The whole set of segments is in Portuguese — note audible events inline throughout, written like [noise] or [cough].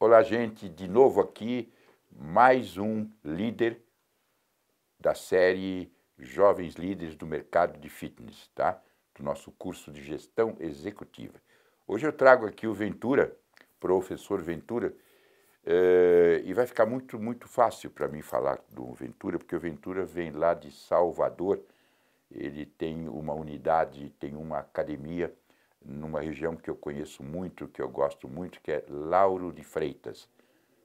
Olá, gente, de novo aqui, mais um líder da série Jovens Líderes do Mercado de Fitness, tá? Do nosso curso de gestão executiva. Hoje eu trago aqui o Ventura, professor Ventura, eh, e vai ficar muito, muito fácil para mim falar do Ventura, porque o Ventura vem lá de Salvador, ele tem uma unidade, tem uma academia numa região que eu conheço muito, que eu gosto muito, que é Lauro de Freitas.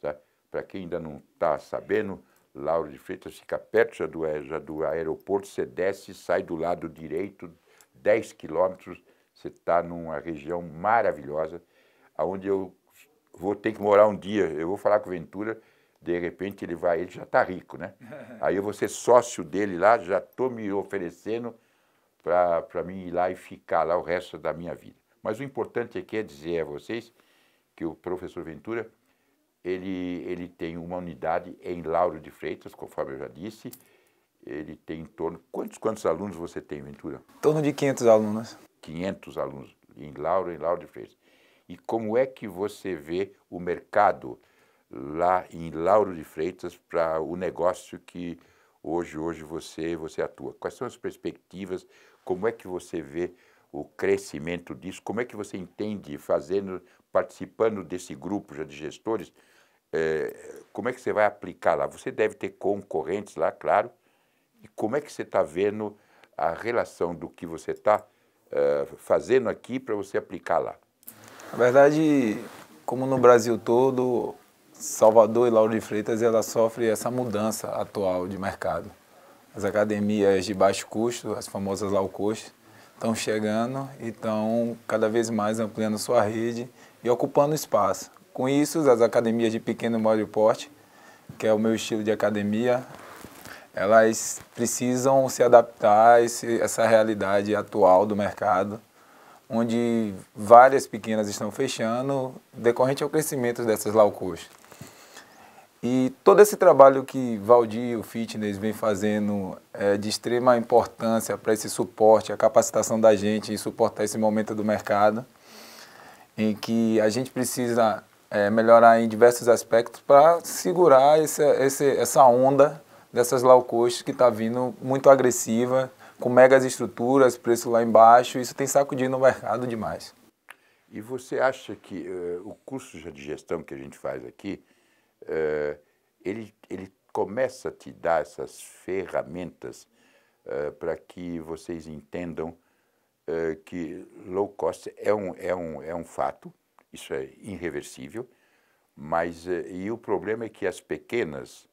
Tá? Para quem ainda não está sabendo, Lauro de Freitas fica perto já do, eh, já do aeroporto, você desce, sai do lado direito, 10 quilômetros, você está numa região maravilhosa, aonde eu vou ter que morar um dia. Eu vou falar com o Ventura, de repente ele vai, ele já está rico, né? [laughs] Aí eu vou ser sócio dele lá, já estou me oferecendo para mim ir lá e ficar lá o resto da minha vida. Mas o importante aqui é, é dizer a vocês que o professor Ventura, ele, ele tem uma unidade em Lauro de Freitas, conforme eu já disse, ele tem em torno... Quantos, quantos alunos você tem, Ventura? Em torno de 500 alunos. 500 alunos em Lauro, em Lauro de Freitas. E como é que você vê o mercado lá em Lauro de Freitas para o negócio que hoje hoje você você atua? Quais são as perspectivas? Como é que você vê o crescimento disso? Como é que você entende, fazendo, participando desse grupo já de gestores, é, como é que você vai aplicar lá? Você deve ter concorrentes lá, claro. E como é que você está vendo a relação do que você está é, fazendo aqui para você aplicar lá? Na verdade, como no Brasil todo, Salvador e Lauro de Freitas ela sofre essa mudança atual de mercado. As academias de baixo custo, as famosas low cost, estão chegando e estão cada vez mais ampliando sua rede e ocupando espaço. Com isso, as academias de pequeno e médio porte, que é o meu estilo de academia, elas precisam se adaptar a esse, essa realidade atual do mercado, onde várias pequenas estão fechando, decorrente ao crescimento dessas low cost. E todo esse trabalho que Valdir, o Fitness, vem fazendo é de extrema importância para esse suporte, a capacitação da gente em suportar esse momento do mercado, em que a gente precisa é, melhorar em diversos aspectos para segurar essa, essa onda dessas low cost que está vindo muito agressiva, com megas estruturas, preço lá embaixo, isso tem sacudido no mercado demais. E você acha que uh, o curso de gestão que a gente faz aqui, uh, ele, ele começa a te dar essas ferramentas uh, para que vocês entendam uh, que low cost é um, é, um, é um fato, isso é irreversível, mas e o problema é que as pequenas,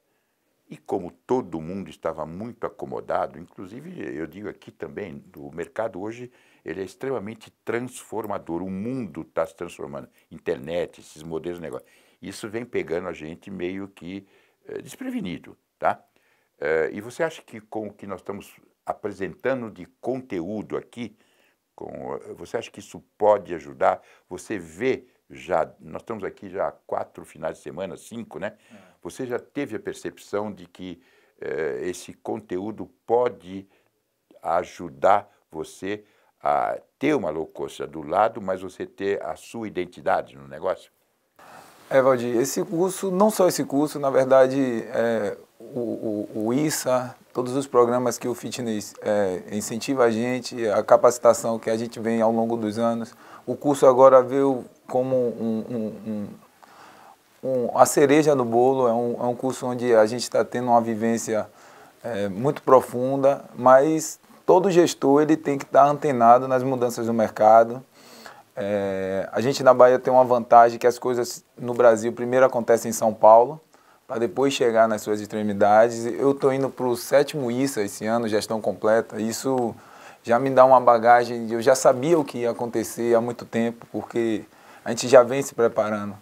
e como todo mundo estava muito acomodado, inclusive eu digo aqui também, o mercado hoje ele é extremamente transformador, o mundo está se transformando, internet, esses modelos de negócio. Isso vem pegando a gente meio que é, desprevenido, tá? É, e você acha que com o que nós estamos apresentando de conteúdo aqui, com, eh, você acha que isso pode ajudar? Você vê já, nós estamos aqui já há quatro finais de semana, cinco, né? É. Você já teve a percepção de que esse conteúdo pode ajudar você a ter uma loucura do lado, mas você ter a sua identidade no negócio? É, Valdir, esse curso, não só esse curso, na verdade, é, o, o, o, ISA, todos os programas que o Fitness é, incentiva a gente, a capacitação que a gente vem ao longo dos anos, o curso agora veio como um, um, um, um a cereja no bolo, é um, é um curso onde a gente está tendo uma vivência é, muito profunda, mas todo gestor ele tem que estar tá antenado nas mudanças do mercado, é, a gente na Bahia tem uma vantagem que as coisas no Brasil primeiro acontecem em São Paulo, para depois chegar nas suas extremidades. Eu estou indo para o sétimo ISA esse ano, gestão completa. Isso já me dá uma bagagem, eu já sabia o que ia acontecer há muito tempo, porque a gente já vem se preparando.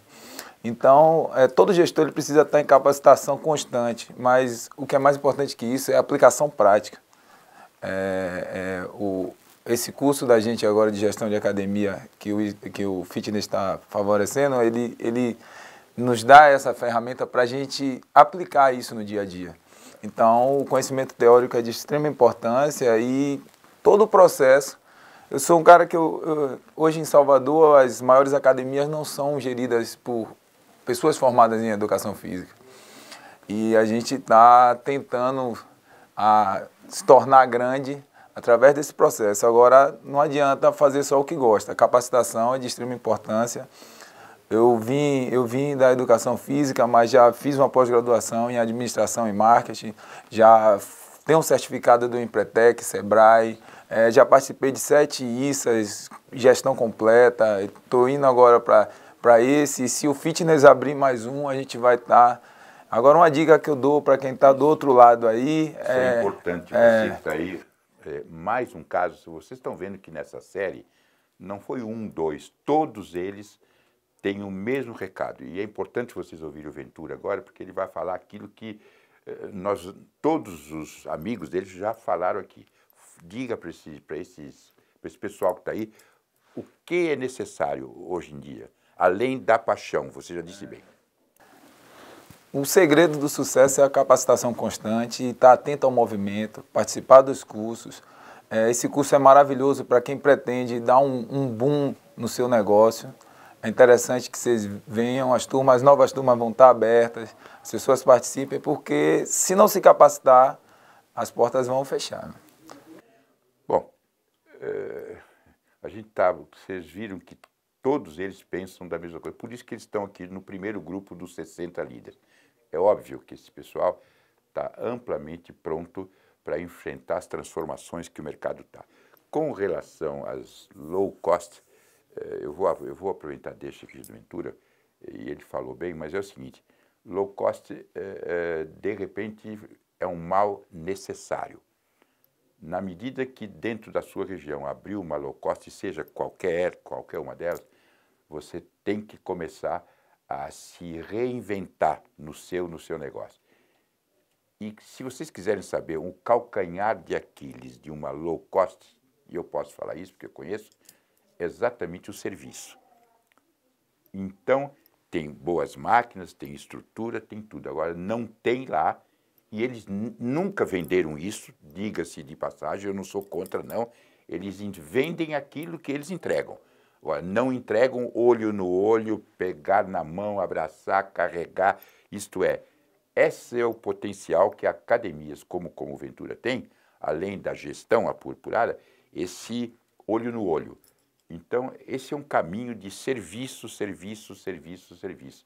Então, é, todo gestor ele precisa estar em capacitação constante, mas o que é mais importante que isso é a aplicação prática. É, é, o, esse curso da gente agora de gestão de academia que o, que o fitness está favorecendo, ele, ele nos dá essa ferramenta para a gente aplicar isso no dia a dia. Então, o conhecimento teórico é de extrema importância e todo o processo. Eu sou um cara que eu, eu, hoje em Salvador as maiores academias não são geridas por pessoas formadas em educação física. E a gente está tentando a, ah, se tornar grande através desse processo. Agora, não adianta fazer só o que gosta. capacitação é de extrema importância. Eu vim, eu vim da educação física, mas já fiz uma pós-graduação em administração e marketing, já tenho um certificado do Empretec, Sebrae, é, já participei de sete ISAs, gestão completa, estou indo agora para esse. Se o fitness abrir mais um, a gente vai estar... Tá Agora, uma dica que eu dou para quem está do outro lado aí. Isso é, é importante, você é, está né? aí é, mais um caso, vocês estão vendo que nessa série não foi um, dois, todos eles têm o mesmo recado. E é importante vocês ouvirem o Ventura agora, porque ele vai falar aquilo que é, nós, todos os amigos dele já falaram aqui. Diga para esse, esses, esse pessoal que está aí o que é necessário hoje em dia, além da paixão, você já disse é. bem. O segredo do sucesso é a capacitação constante, estar tá atento ao movimento, participar dos cursos. É, esse curso é maravilhoso para quem pretende dar um, um boom no seu negócio. É interessante que vocês venham, as turmas, as novas turmas vão estar tá abertas, as pessoas participem, porque se não se capacitar, as portas vão fechar. Né? Bom, é, a gente tá, vocês viram que todos eles pensam da mesma coisa, por isso que eles estão aqui no primeiro grupo dos 60 líderes. É óbvio que esse pessoal está amplamente pronto para enfrentar as transformações que o mercado está. Com relação às low cost, eh, eu vou, eu vou aproveitar deixa aqui de Ventura, eh, e ele falou bem, mas é o seguinte, low cost, eh, de repente, é um mal necessário. Na medida que dentro da sua região abriu uma low cost, seja qualquer, qualquer uma delas, você tem que começar a a se reinventar no seu, no seu negócio. E se vocês quiserem saber um calcanhar de Aquiles de uma low cost, e eu posso falar isso porque eu conheço, é exatamente o serviço. Então, tem boas máquinas, tem estrutura, tem tudo. Agora, não tem lá, e eles nunca venderam isso, diga-se de passagem, eu não sou contra, não. Eles vendem aquilo que eles entregam. Agora, não entregam olho no olho, pegar na mão, abraçar, carregar. Isto é, esse é o potencial que academias como Como Ventura tem, além da gestão apurpurada, esse olho no olho. Então, esse é um caminho de serviço, serviço, serviço, serviço.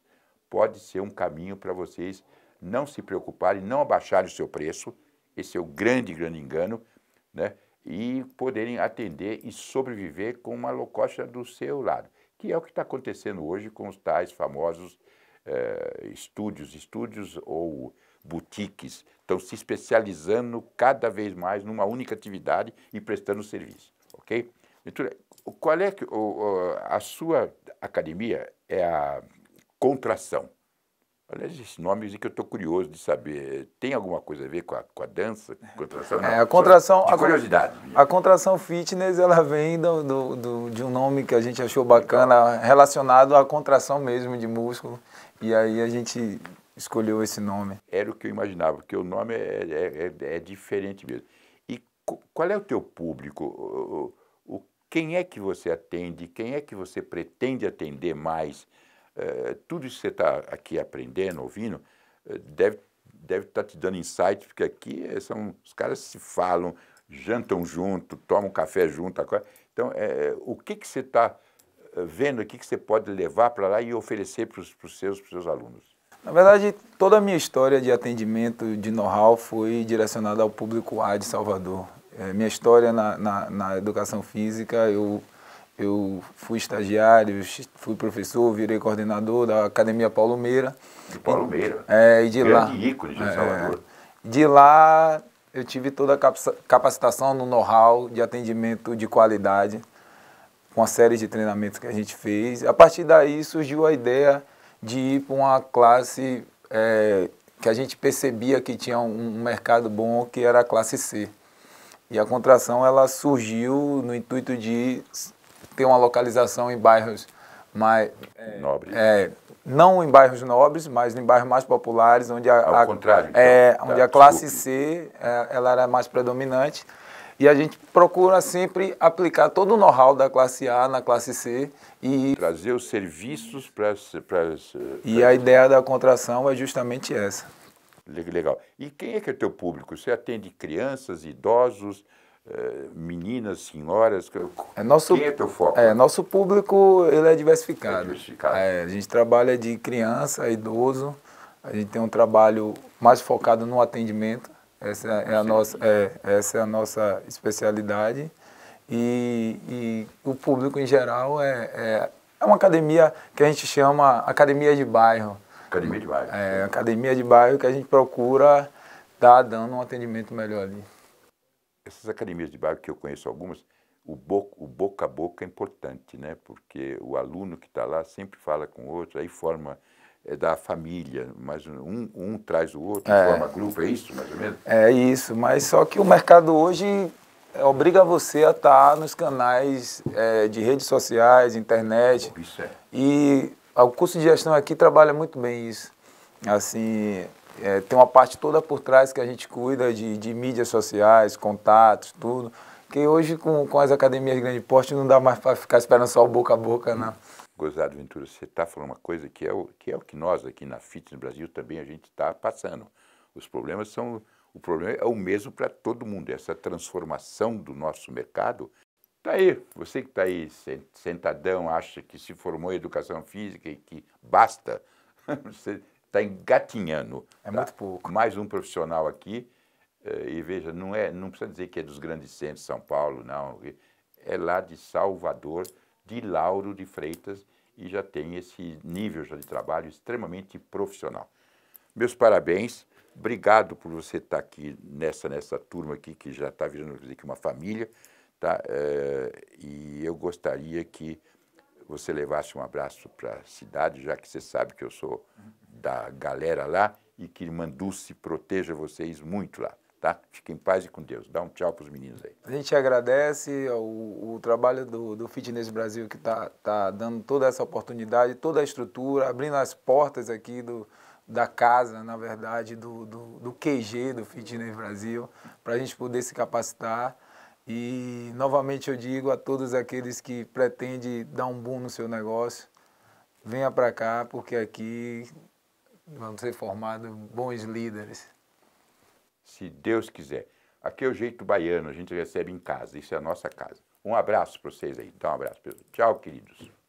Pode ser um caminho para vocês não se preocuparem, não abaixarem o seu preço. Esse é o grande, grande engano, né? e poderem atender e sobreviver com uma locosta do seu lado, que é o que está acontecendo hoje com os tais famosos eh, estúdios, estúdios ou boutiques, estão se especializando cada vez mais numa única atividade e prestando serviço, ok? Então, qual é que, o, a sua academia é a contração? Aliás, esse nome que eu estou curioso de saber. Tem alguma coisa a ver com a, com a dança? Contração? Não, é, a contração. A, curiosidade. A contração fitness ela vem do, do, do, de um nome que a gente achou bacana, relacionado à contração mesmo de músculo. E aí a gente escolheu esse nome. Era o que eu imaginava, porque o nome é, é, é, é diferente mesmo. E qual é o teu público? O, o, quem é que você atende? Quem é que você pretende atender mais? Eh, tudo isso que você está aqui aprendendo, ouvindo, eh, deve deve estar tá te dando insight, porque aqui eh, são os caras se falam, jantam junto, tomam café junto. Então, é, o que, que você está vendo aqui que você pode levar para lá e oferecer para os seus, pros seus alunos? Na verdade, toda a minha história de atendimento, de know-how, foi direcionada ao público A de Salvador. É, minha história na, na, na educação física, eu eu fui estagiário, fui professor, virei coordenador da Academia Paulo Meira. De Paulo Meira. É, e de lá. ícone de é, De lá eu tive toda a capacitação no know-how de atendimento de qualidade, com a série de treinamentos que a gente fez. A partir daí surgiu a ideia de ir para uma classe é, que a gente percebia que tinha um, um mercado bom, que era a classe C. E a contração ela surgiu no intuito de ter uma localização em bairros mais. É, nobres. É, não em bairros nobres, mas em bairros mais populares, onde a, Ao a, contrário, é, então, é, tá, onde a classe C é, ela era mais predominante. E a gente procura sempre aplicar todo o know-how da classe A na classe C e trazer os serviços para as. E a ideia da contração é justamente essa. Legal. E quem é que é teu público? Você atende crianças, idosos? Eh, meninas, senhoras? É nosso, Quem é teu foco? É, nosso público ele é diversificado. É diversificado. É, a gente trabalha de criança, idoso, a gente tem um trabalho mais focado no atendimento, essa é a nossa, é, essa é a nossa especialidade. E, e o público em geral é, é, é uma academia que a gente chama academia de bairro. Academia de bairro. É, academia de bairro que a gente procura dar dando um atendimento melhor ali essas academias de bairro, que eu conheço algumas, o, boca o boca a boca é importante, né? Porque o aluno que está lá sempre fala com o outro, aí forma é da família, mas um, um traz o outro, é. forma grupo, é isso mais ou menos? É isso, mas só que o mercado hoje é, obriga você a estar tá nos canais é, de redes sociais, internet. Isso é. E ah, o curso de gestão aqui trabalha muito bem isso. Assim, é, tem uma parte toda por trás que a gente cuida de, de mídias sociais, contatos, tudo. Que hoje, com, com as academias de grande porte, não dá mais para ficar esperando só o boca a boca, não. Gozado Ventura, você está falando uma coisa que é, o, que é o que nós aqui na FIT no Brasil também a gente está passando. Os problemas são. O problema é o mesmo para todo mundo. Essa transformação do nosso mercado Está aí, você que está aí sentadão, acha que se formou em educação física e que basta, [laughs] você está engatinhando. É tá? muito pouco. Mais um profissional aqui, eh, e veja, não, é, não precisa dizer que é dos grandes centros, São Paulo, não. É lá de Salvador, de Lauro de Freitas, e já tem esse nível já de trabalho extremamente profissional. Meus parabéns, obrigado por você estar tá aqui nessa, nessa turma aqui, que já está virando dizer, uma família, tá? É, e eu gostaria que você levasse um abraço para a cidade, já que você sabe que eu sou da galera lá e que Irmã Dulce proteja vocês muito lá. Tá? Fiquem em paz e com Deus. Dá um tchau para os meninos aí. A gente agradece o, o trabalho do, do, Fitness Brasil que está tá dando toda essa oportunidade, toda a estrutura, abrindo as portas aqui do, da casa, na verdade, do, do, do QG do Fitness Brasil, para a gente poder se capacitar. E novamente eu digo a todos aqueles que pretendem dar um boom no seu negócio, venha para cá, porque aqui vão ser formados bons líderes. Se Deus quiser. Aqui é o jeito baiano, a gente recebe em casa, isso é a nossa casa. Um abraço para vocês aí, dá um abraço, pessoal. Tchau, queridos.